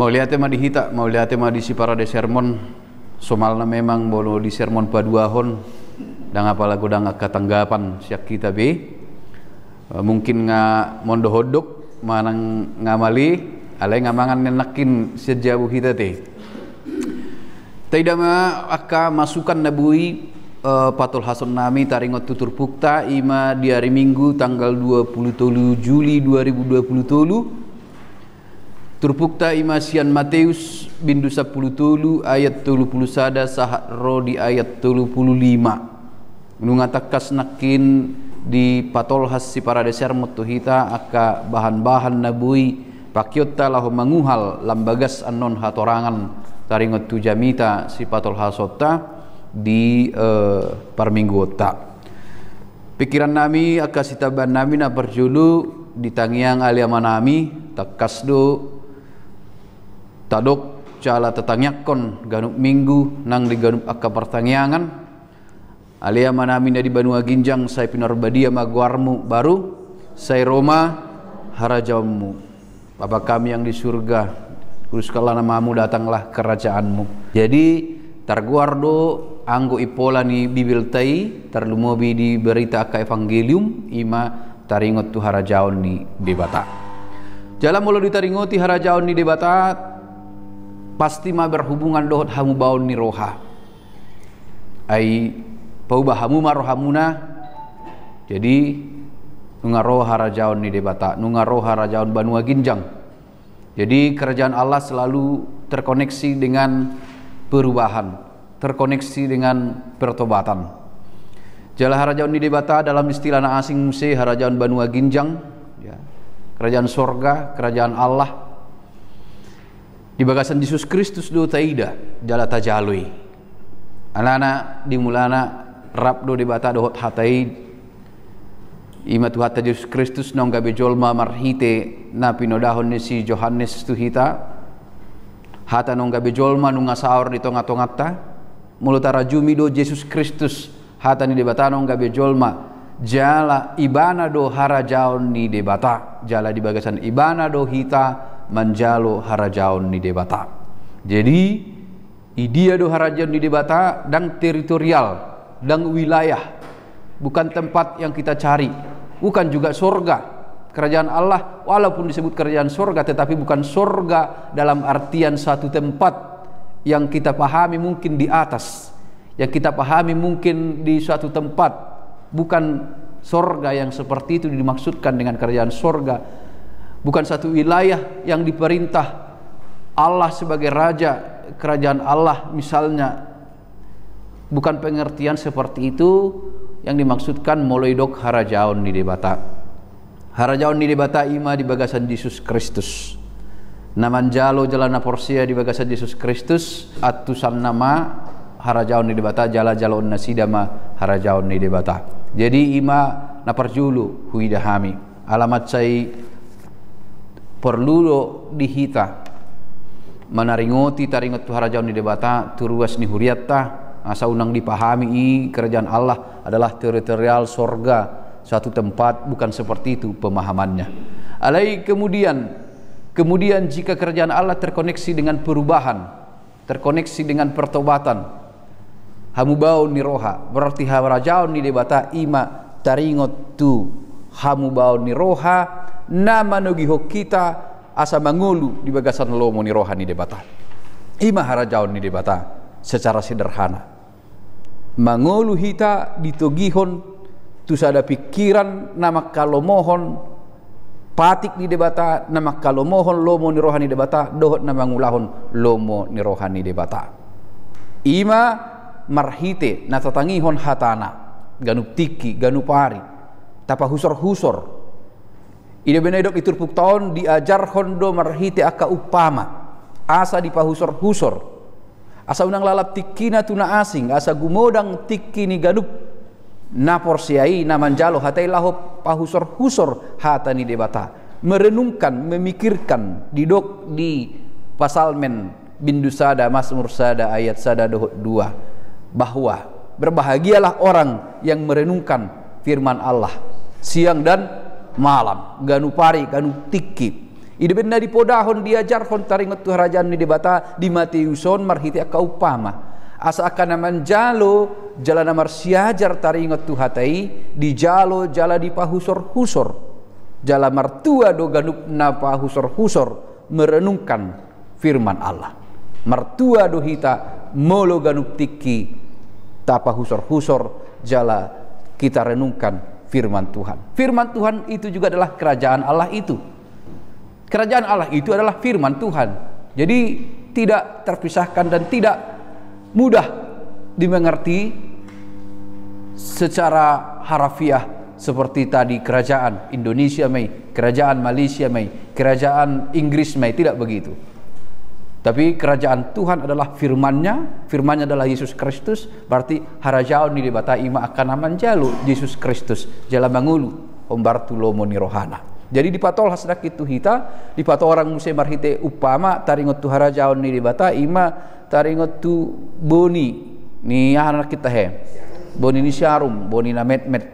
mau Mauliate tema dihita, tema di disi para desermon sermon somalna memang bolo di sermon paduahon dan udah nggak ketanggapan siak kita be eh, mungkin nggak mondo hodok manang ngamali alai ngamangan nenakin sejauh kita teh tidak ma akan masukan nabui uh, patul hasan nami taringot tutur pukta ima di hari minggu tanggal 27 Juli 2020 Terbukti imasian Mateus bindu 10 tulu ayat tulu puluh sada sahat ro di ayat tulu puluh lima. Nungatakas nakin di patol has si para deser hita aka bahan-bahan nabui pakyota lahu manguhal lambagas anon hatorangan taringot jamita si patol patolhasota di uh, parminggota. Pikiran nami akasita sitaban nami na perjulu tangiang aliamanami takas do tadok cala kon ganuk minggu nang di ganuk akka pertangyangan alia manami di banua ginjang saya badia maguarmu baru saya Roma harajamu Bapa kami yang di surga kuduskanlah namamu datanglah kerajaanmu jadi targuardo anggo ipola ni bibil tai terlumobi di berita ka evangelium ima taringot tu harajaon ni debata jalan mulu ditaringoti harajaon ni debata pasti mah berhubungan dohot hamu baun ni roha ai paubah hamu marohamuna jadi nunga roha rajaun ni debata nunga roha rajaun banua ginjang jadi kerajaan Allah selalu terkoneksi dengan perubahan terkoneksi dengan pertobatan jala harajaun ni debata dalam istilah asing musih harajaun banua ginjang ya. kerajaan sorga kerajaan Allah di bagasan Yesus Kristus do taida jala tajalui anak dimulana rap do bata do hot hatai ima tu hata Yesus Kristus nongga jolma marhite na pinodahon ni si Johannes tu hita hata nongga gabe jolma nunga saor di tonga tongatta mulut rajumi do Yesus Kristus hata ni debata nongga jolma jala ibana do harajaon ni debata jala di bagasan ibana do hita manjalo harajaun ni debata. Jadi idia do harajaun ni debata dan teritorial dan wilayah bukan tempat yang kita cari, bukan juga surga. Kerajaan Allah walaupun disebut kerajaan surga tetapi bukan surga dalam artian satu tempat yang kita pahami mungkin di atas, yang kita pahami mungkin di suatu tempat, bukan surga yang seperti itu dimaksudkan dengan kerajaan surga bukan satu wilayah yang diperintah Allah sebagai raja kerajaan Allah misalnya bukan pengertian seperti itu yang dimaksudkan moloidok harajaon di debata harajaon di debata ima di bagasan Yesus Kristus naman jalo jalana porsia di bagasan Yesus Kristus atusan nama harajaon di debata jala jalon nasidama harajaon di debata jadi ima naperjulu huidahami alamat saya perlu dihita menaringoti taringot tuhara harajaun di debata turuas ni huriata asa unang dipahami i kerajaan Allah adalah teritorial sorga suatu tempat bukan seperti itu pemahamannya alai kemudian kemudian jika kerajaan Allah terkoneksi dengan perubahan terkoneksi dengan pertobatan hamu hamubau niroha berarti harajaun ni debata ima taringot tu hamubau niroha na manugi kita asa mangulu di bagasan lomo ni rohani debata ima harajaun ni debata secara sederhana mangulu hita ditogihon tu sada pikiran nama kalau mohon patik di debata nama kalau mohon lomo ni rohani debata dohot nama ngulahon lomo ni rohani debata ima marhite tatangihon hatana ganup ganupari tapa husor-husor Ida itu itur tahun diajar hondo marhite aka upama. Asa di dipahusor-husor. Asa unang lalap tikina tuna asing. Asa gumodang tikini ganup. Na porsiai na manjalo hatai lahop pahusor-husor hatani debata. Merenungkan, memikirkan. di dok di pasal men pasalmen bindusada, masmur sada, ayat sada dohot dua. Bahwa berbahagialah orang yang merenungkan firman Allah siang dan malam ganu pari ganu tiki ide benda di podahon diajar hon taringot tu kerajaan di bata di Matiuson marhiti kaupama asa akan manjalo jalan amar siajar taringot tu hatai di jalo jala di pahusor husor jala martua do ganuk na pahusor husor merenungkan firman Allah martua do hita molo ganuk tiki husor husor jala kita renungkan firman Tuhan. Firman Tuhan itu juga adalah kerajaan Allah itu. Kerajaan Allah itu adalah firman Tuhan. Jadi tidak terpisahkan dan tidak mudah dimengerti secara harafiah seperti tadi kerajaan Indonesia Mei, kerajaan Malaysia Mei, kerajaan Inggris Mei tidak begitu. Tapi kerajaan Tuhan adalah firmannya, firmannya adalah Yesus Kristus, berarti harajau di dibata ima akan aman jalu Yesus Kristus, jala mangulu, ombartulomo ni rohana. Jadi di patol itu hita, di patol orang musai marhite upama taringot tu harajau ni bata ima taringot tu boni ni anak kita he. Boni ni syarum, boni na met met.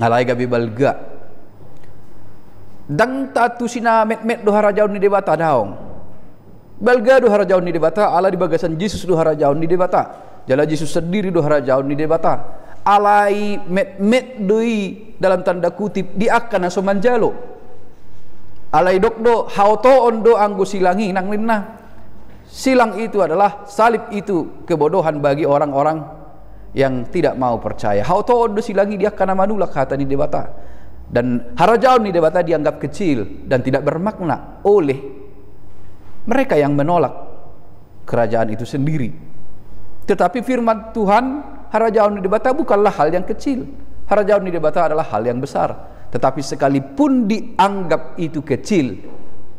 Alai gabi balga. Dang tatu sina met met dohara jauh ni daong Belgadu jauh ni debata ala di bagasan Yesus du jauh ni debata. Jala Yesus sendiri du jauh ni debata. Alai met met dui dalam tanda kutip di akan asomanjalo. Alai dok do hauto ondo anggo silangi nang linna. Silang itu adalah salib itu kebodohan bagi orang-orang yang tidak mau percaya. Hauto ondo silangi dia kana manula kata ni debata. Dan harajaun ni debata dianggap kecil dan tidak bermakna oleh mereka yang menolak kerajaan itu sendiri. Tetapi firman Tuhan, kerajaan di debata bukanlah hal yang kecil. Kerajaan di debata adalah hal yang besar. Tetapi sekalipun dianggap itu kecil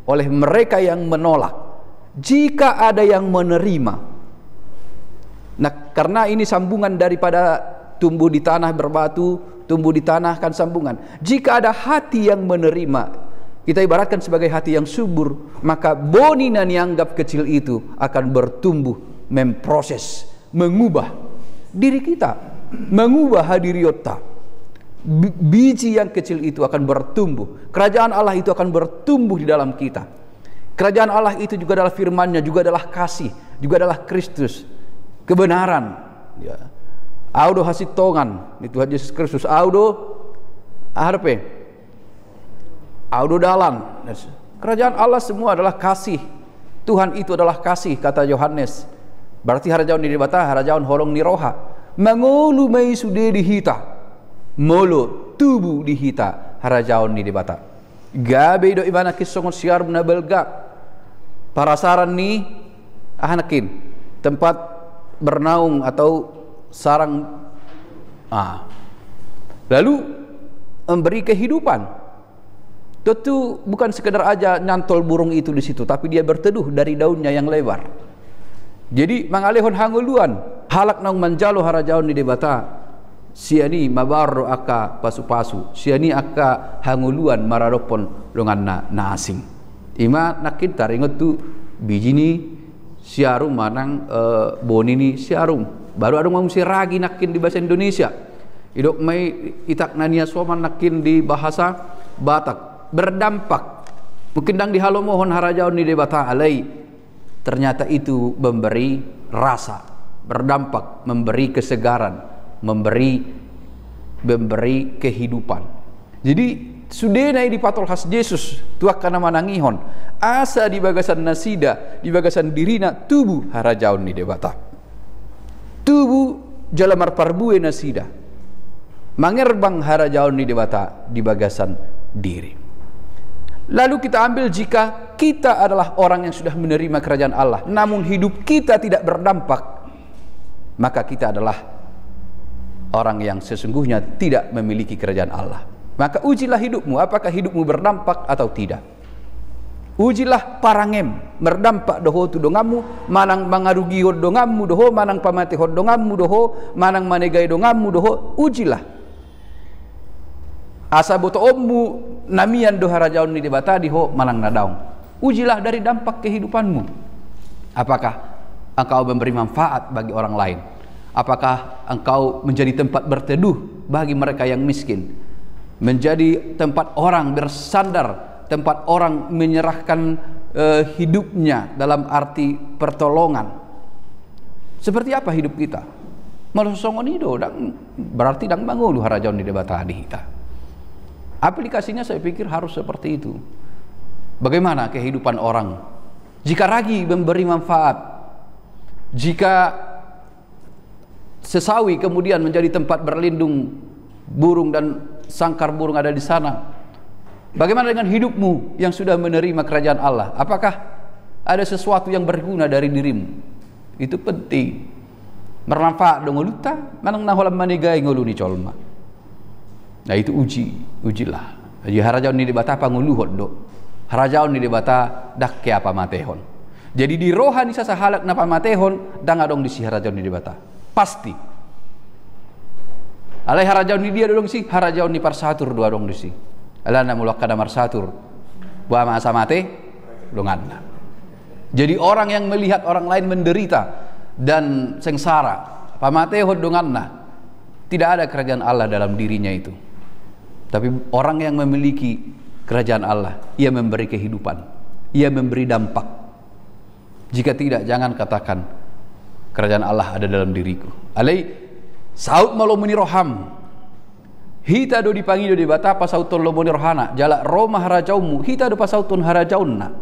oleh mereka yang menolak, jika ada yang menerima, nah karena ini sambungan daripada tumbuh di tanah berbatu, tumbuh di tanah kan sambungan. Jika ada hati yang menerima, kita ibaratkan sebagai hati yang subur, maka boni yang anggap kecil itu akan bertumbuh, memproses, mengubah diri kita, mengubah hadiriota. Biji yang kecil itu akan bertumbuh. Kerajaan Allah itu akan bertumbuh di dalam kita. Kerajaan Allah itu juga adalah firman-Nya, juga adalah kasih, juga adalah Kristus, kebenaran. Ya. Audo hasitongan, itu Yesus Kristus. Audo harpe, Audu dalam. Kerajaan Allah semua adalah kasih. Tuhan itu adalah kasih kata Yohanes. Berarti harajaun di bata harajaun horong niroha. Mangolu mai sude dihita. Molo tubuh dihita harajaun di bata. Gabe do ibana kisongon siar buna belga. Parasaran ni ahanakin tempat bernaung atau sarang ah. Lalu memberi kehidupan Tentu bukan sekedar aja nyantol burung itu di situ, tapi dia berteduh dari daunnya yang lebar. Jadi mangalehon hanguluan, halak nang manjalo harajaun di debata. Siani mabarro aka pasu-pasu, siani aka hanguluan mararopon longanna nasing. Ima nakin taringot tu ni siarum manang eh, boni ni siarum. Baru ada mau ragi nakin di bahasa Indonesia. Idok mai itak nania suaman nakin di bahasa Batak berdampak mungkin dang dihalo mohon harajaun ni debata alai ternyata itu memberi rasa berdampak memberi kesegaran memberi memberi kehidupan jadi sudah naik di patol khas Yesus tuak kana manangihon asa di bagasan nasida di bagasan dirina tubuh harajaun ni debata tubuh jalamar parbue nasida mangerbang harajaun ni debata di bagasan diri Lalu kita ambil jika kita adalah orang yang sudah menerima kerajaan Allah, namun hidup kita tidak berdampak, maka kita adalah orang yang sesungguhnya tidak memiliki kerajaan Allah. Maka ujilah hidupmu, apakah hidupmu berdampak atau tidak. Ujilah parangem, berdampak doho tu dongamu, manang mangarugi hodongamu, doho, manang pamati hodongamu, doho, manang manegai dongamu doho, ujilah butuh ommu namian doharajaun ni dibatadi ho malang nadaung ujilah dari dampak kehidupanmu apakah engkau memberi manfaat bagi orang lain apakah engkau menjadi tempat berteduh bagi mereka yang miskin menjadi tempat orang bersandar tempat orang menyerahkan eh, hidupnya dalam arti pertolongan seperti apa hidup kita Malah songon ido dang berarti dang bangun harajon di debat tadi kita. Aplikasinya saya pikir harus seperti itu. Bagaimana kehidupan orang? Jika ragi memberi manfaat, jika sesawi kemudian menjadi tempat berlindung burung dan sangkar burung ada di sana. Bagaimana dengan hidupmu yang sudah menerima kerajaan Allah? Apakah ada sesuatu yang berguna dari dirimu? Itu penting. Mermanfaat dong uluta, manang naholam manigai nguluni colma. Nah itu uji, ujilah. Jadi harajau ni dibata panguluhot do. Harajau ni dibata ke apa matehon. Jadi di rohani sasa halak napa matehon dang adong di si harajau ni dibata. Pasti. Alai harajau ni dia dong si harajau ni parsatur dua dong di si. Alai na mulakada marsatur. Buah masa mate dongan. Jadi orang yang melihat orang lain menderita dan sengsara, pamatehon dongan tidak ada kerajaan Allah dalam dirinya itu. Tapi orang yang memiliki kerajaan Allah, ia memberi kehidupan, ia memberi dampak. Jika tidak, jangan katakan kerajaan Allah ada dalam diriku. Alai saud malomuni roham. Hita do dipanggil di batapa sautun lomoni rohana. Jalak roma harajaumu. Hita do pasautun harajaunna.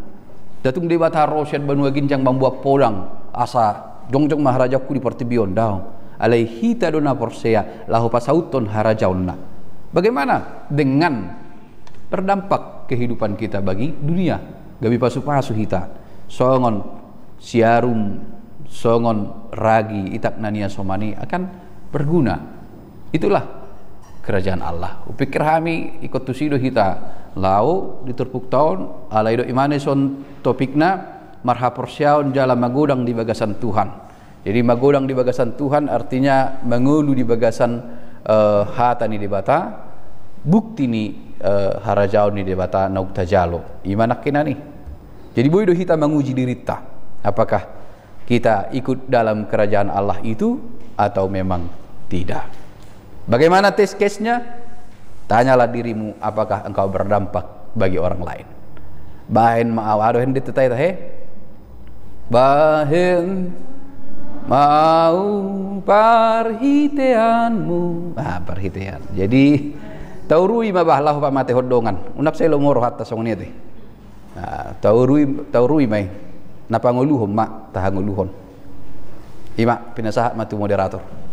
Datung di bata rosyad banua ginjang bambua polang. Asa jongjong maharajaku di pertibion daung. Alai hita do na porsea. lahu pasautun harajaunna. Bagaimana? Dengan berdampak kehidupan kita bagi dunia. Gabi pasu pasu kita. Songon siarum, songon ragi, itak nania somani akan berguna. Itulah kerajaan Allah. Upikir kami ikut tusido kita, Lau diterpuk tahun alaido imane son topikna marhapor porsiaun jala magudang di bagasan Tuhan. Jadi magudang di bagasan Tuhan artinya mengulu di bagasan uh, eh, hatani di bata Bukti uh, harajau ni debata nauk tajalo kena nih jadi boy kita menguji diri ta apakah kita ikut dalam kerajaan Allah itu atau memang tidak bagaimana test case-nya tanyalah dirimu apakah engkau berdampak bagi orang lain bahen mau aduh hindi tetay tahe bahen mau parhiteanmu ah parhitean jadi Taurui mabah lahu pak mate hodongan. Unap saya lomor hatta song ni teh. Taurui taurui mai. Napa nguluhon mak Tahanguluhon. ngoluhon. Ima pinasahat matu moderator.